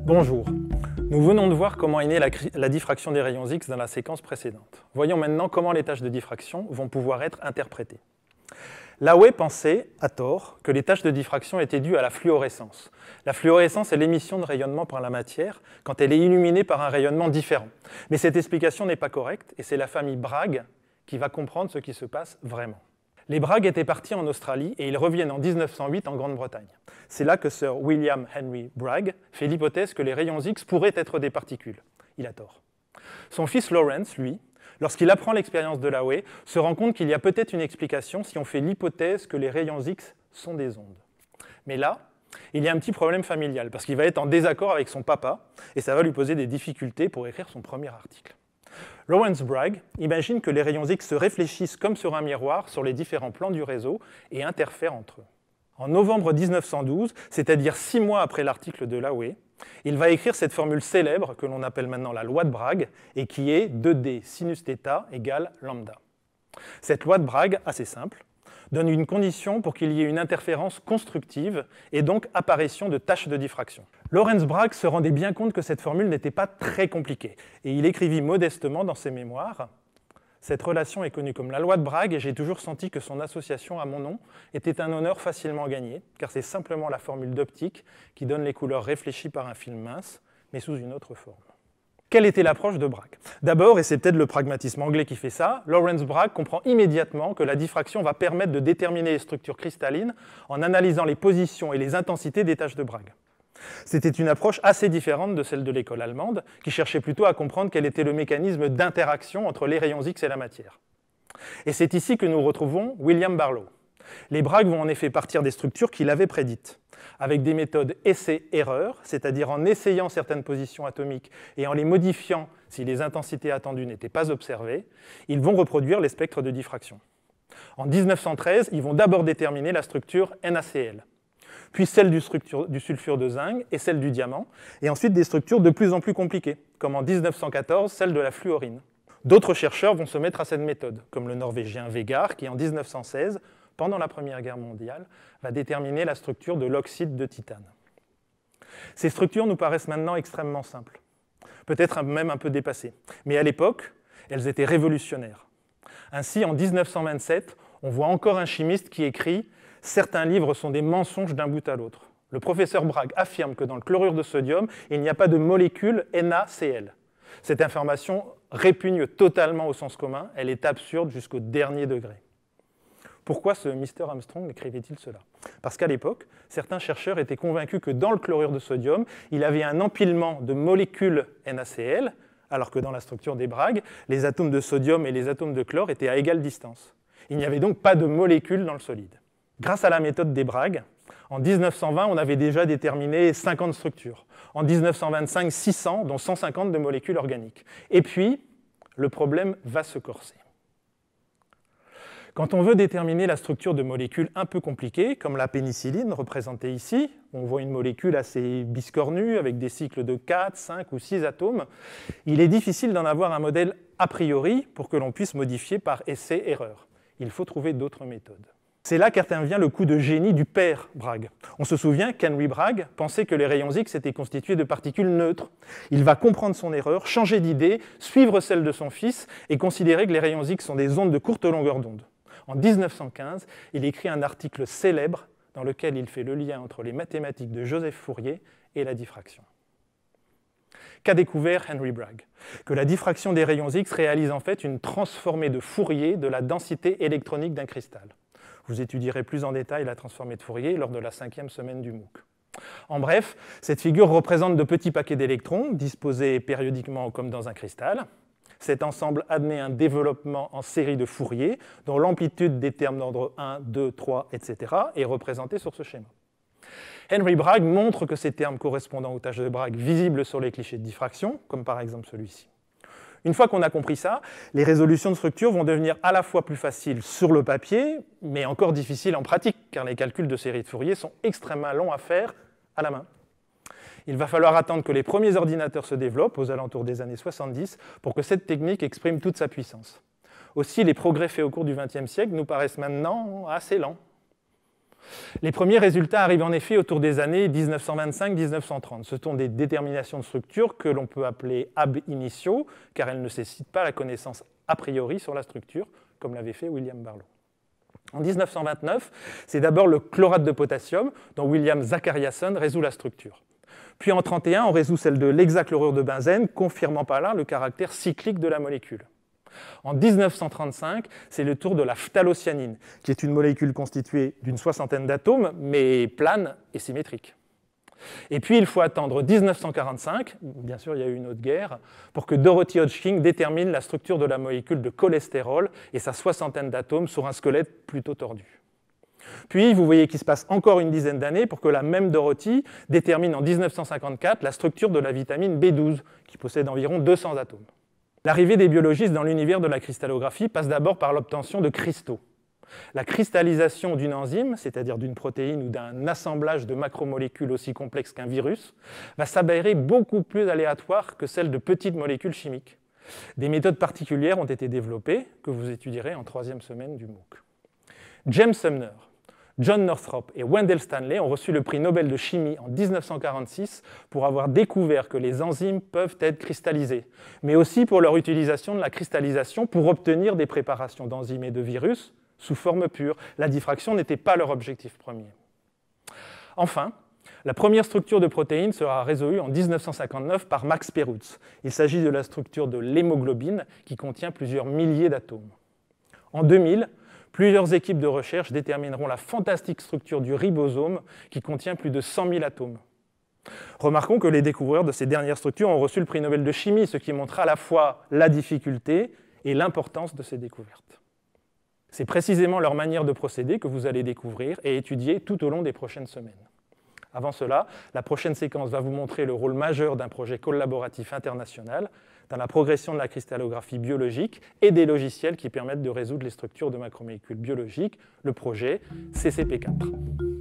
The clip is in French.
Bonjour. Nous venons de voir comment est née la, diffraction des rayons X dans la séquence précédente. Voyons maintenant comment les tâches de diffraction vont pouvoir être interprétées. Laoué pensait, à tort, que les tâches de diffraction étaient dues à la fluorescence. La fluorescence est l'émission de rayonnement par la matière quand elle est illuminée par un rayonnement différent. Mais cette explication n'est pas correcte et c'est la famille Bragg qui va comprendre ce qui se passe vraiment. Les Bragg étaient partis en Australie et ils reviennent en 1908 en Grande-Bretagne. C'est là que Sir William Henry Bragg fait l'hypothèse que les rayons X pourraient être des particules. Il a tort. Son fils Lawrence, lui, lorsqu'il apprend l'expérience de Laue, se rend compte qu'il y a peut-être une explication si on fait l'hypothèse que les rayons X sont des ondes. Mais là, il y a un petit problème familial, parce qu'il va être en désaccord avec son papa, et ça va lui poser des difficultés pour écrire son premier article. Lawrence Bragg imagine que les rayons X se réfléchissent comme sur un miroir sur les différents plans du réseau et interfèrent entre eux. En novembre 1912, c'est-à-dire six mois après l'article de Laue, il va écrire cette formule célèbre que l'on appelle maintenant la loi de Bragg et qui est 2D sinus égale lambda. Cette loi de Bragg, assez simple, donne une condition pour qu'il y ait une interférence constructive et donc apparition de tâches de diffraction. Lorenz Bragg se rendait bien compte que cette formule n'était pas très compliquée et il écrivit modestement dans ses mémoires cette relation est connue comme la loi de Bragg et j'ai toujours senti que son association à mon nom était un honneur facilement gagné, car c'est simplement la formule d'optique qui donne les couleurs réfléchies par un film mince, mais sous une autre forme. Quelle était l'approche de Bragg D'abord, et c'est peut-être le pragmatisme anglais qui fait ça, Lawrence Bragg comprend immédiatement que la diffraction va permettre de déterminer les structures cristallines en analysant les positions et les intensités des tâches de Bragg. C'était une approche assez différente de celle de l'école allemande, qui cherchait plutôt à comprendre quel était le mécanisme d'interaction entre les rayons X et la matière. Et c'est ici que nous retrouvons William Barlow. Les Bragg vont en effet partir des structures qu'il avait prédites, avec des méthodes essai-erreur, c'est-à-dire en essayant certaines positions atomiques et en les modifiant si les intensités attendues n'étaient pas observées, ils vont reproduire les spectres de diffraction. En 1913, ils vont d'abord déterminer la structure NaCl, puis celle du, du, sulfure de zinc et celle du diamant, et ensuite des structures de plus en plus compliquées, comme en 1914 celle de la fluorine. D'autres chercheurs vont se mettre à cette méthode, comme le Norvégien Vegar, qui en 1916 pendant la Première Guerre mondiale, va déterminer la structure de l'oxyde de titane. Ces structures nous paraissent maintenant extrêmement simples, peut-être même un peu dépassées, mais à l'époque, elles étaient révolutionnaires. Ainsi, en 1927, on voit encore un chimiste qui écrit Certains livres sont des mensonges d'un bout à l'autre. Le professeur Bragg affirme que dans le chlorure de sodium, il n'y a pas de molécule NaCl. Cette information répugne totalement au sens commun, elle est absurde jusqu'au dernier degré. Pourquoi ce Mr Armstrong écrivait-il cela Parce qu'à l'époque, certains chercheurs étaient convaincus que dans le chlorure de sodium, il avait un empilement de molécules NaCl, alors que dans la structure des Bragg, les atomes de sodium et les atomes de chlore étaient à égale distance. Il n'y avait donc pas de molécules dans le solide. Grâce à la méthode des Bragg, en 1920, on avait déjà déterminé 50 structures. En 1925, 600, dont 150 de molécules organiques. Et puis, le problème va se corser. Quand on veut déterminer la structure de molécules un peu compliquées, comme la pénicilline représentée ici, on voit une molécule assez biscornue avec des cycles de 4, 5 ou 6 atomes, il est difficile d'en avoir un modèle a priori pour que l'on puisse modifier par essai-erreur. Il faut trouver d'autres méthodes. C'est là qu'intervient le coup de génie du père Bragg. On se souvient qu'Henry Bragg pensait que les rayons X étaient constitués de particules neutres. Il va comprendre son erreur, changer d'idée, suivre celle de son fils et considérer que les rayons X sont des ondes de courte longueur d'onde. En 1915, il écrit un article célèbre dans lequel il fait le lien entre les mathématiques de Joseph Fourier et la diffraction. Qu'a découvert Henry Bragg Que la diffraction des rayons X réalise en fait une transformée de Fourier de la densité électronique d'un cristal. Vous étudierez plus en détail la transformée de Fourier lors de la cinquième semaine du MOOC. En bref, cette figure représente de petits paquets d'électrons disposés périodiquement comme dans un cristal. Cet ensemble admet un développement en série de Fourier, dont l'amplitude des termes d'ordre 1, 2, 3, etc. est représentée sur ce schéma. Henry Bragg montre que ces termes correspondant aux tâches de Bragg visibles sur les clichés de diffraction, comme par exemple celui-ci. Une fois qu'on a compris ça, les résolutions de structure vont devenir à la fois plus faciles sur le papier, mais encore difficiles en pratique, car les calculs de série de Fourier sont extrêmement longs à faire à la main il va falloir attendre que les premiers ordinateurs se développent aux alentours des années 70 pour que cette technique exprime toute sa puissance. Aussi, les progrès faits au cours du XXe siècle nous paraissent maintenant assez lents. Les premiers résultats arrivent en effet autour des années 1925-1930. Ce sont des déterminations de structure que l'on peut appeler ab initio, car elles ne nécessitent pas la connaissance a priori sur la structure, comme l'avait fait William Barlow. En 1929, c'est d'abord le chlorate de potassium dont William Zachariason résout la structure. Puis en 31, on résout celle de l'hexachlorure de benzène, confirmant par là le caractère cyclique de la molécule. En 1935, c'est le tour de la phtalocyanine, qui est une molécule constituée d'une soixantaine d'atomes, mais plane et symétrique. Et puis il faut attendre 1945, bien sûr il y a eu une autre guerre, pour que Dorothy Hodgkin détermine la structure de la molécule de cholestérol et sa soixantaine d'atomes sur un squelette plutôt tordu. Puis, vous voyez qu'il se passe encore une dizaine d'années pour que la même Dorothy détermine en 1954 la structure de la vitamine B12, qui possède environ 200 atomes. L'arrivée des biologistes dans l'univers de la cristallographie passe d'abord par l'obtention de cristaux. La cristallisation d'une enzyme, c'est-à-dire d'une protéine ou d'un assemblage de macromolécules aussi complexes qu'un virus, va s'avérer beaucoup plus aléatoire que celle de petites molécules chimiques. Des méthodes particulières ont été développées, que vous étudierez en troisième semaine du MOOC. James Sumner, John Northrop et Wendell Stanley ont reçu le prix Nobel de chimie en 1946 pour avoir découvert que les enzymes peuvent être cristallisées, mais aussi pour leur utilisation de la cristallisation pour obtenir des préparations d'enzymes et de virus sous forme pure. La diffraction n'était pas leur objectif premier. Enfin, la première structure de protéines sera résolue en 1959 par Max Perutz. Il s'agit de la structure de l'hémoglobine qui contient plusieurs milliers d'atomes. En 2000, Plusieurs équipes de recherche détermineront la fantastique structure du ribosome qui contient plus de 100 000 atomes. Remarquons que les découvreurs de ces dernières structures ont reçu le prix Nobel de chimie, ce qui montre à la fois la difficulté et l'importance de ces découvertes. C'est précisément leur manière de procéder que vous allez découvrir et étudier tout au long des prochaines semaines. Avant cela, la prochaine séquence va vous montrer le rôle majeur d'un projet collaboratif international dans la progression de la cristallographie biologique et des logiciels qui permettent de résoudre les structures de macromolécules biologiques, le projet CCP4.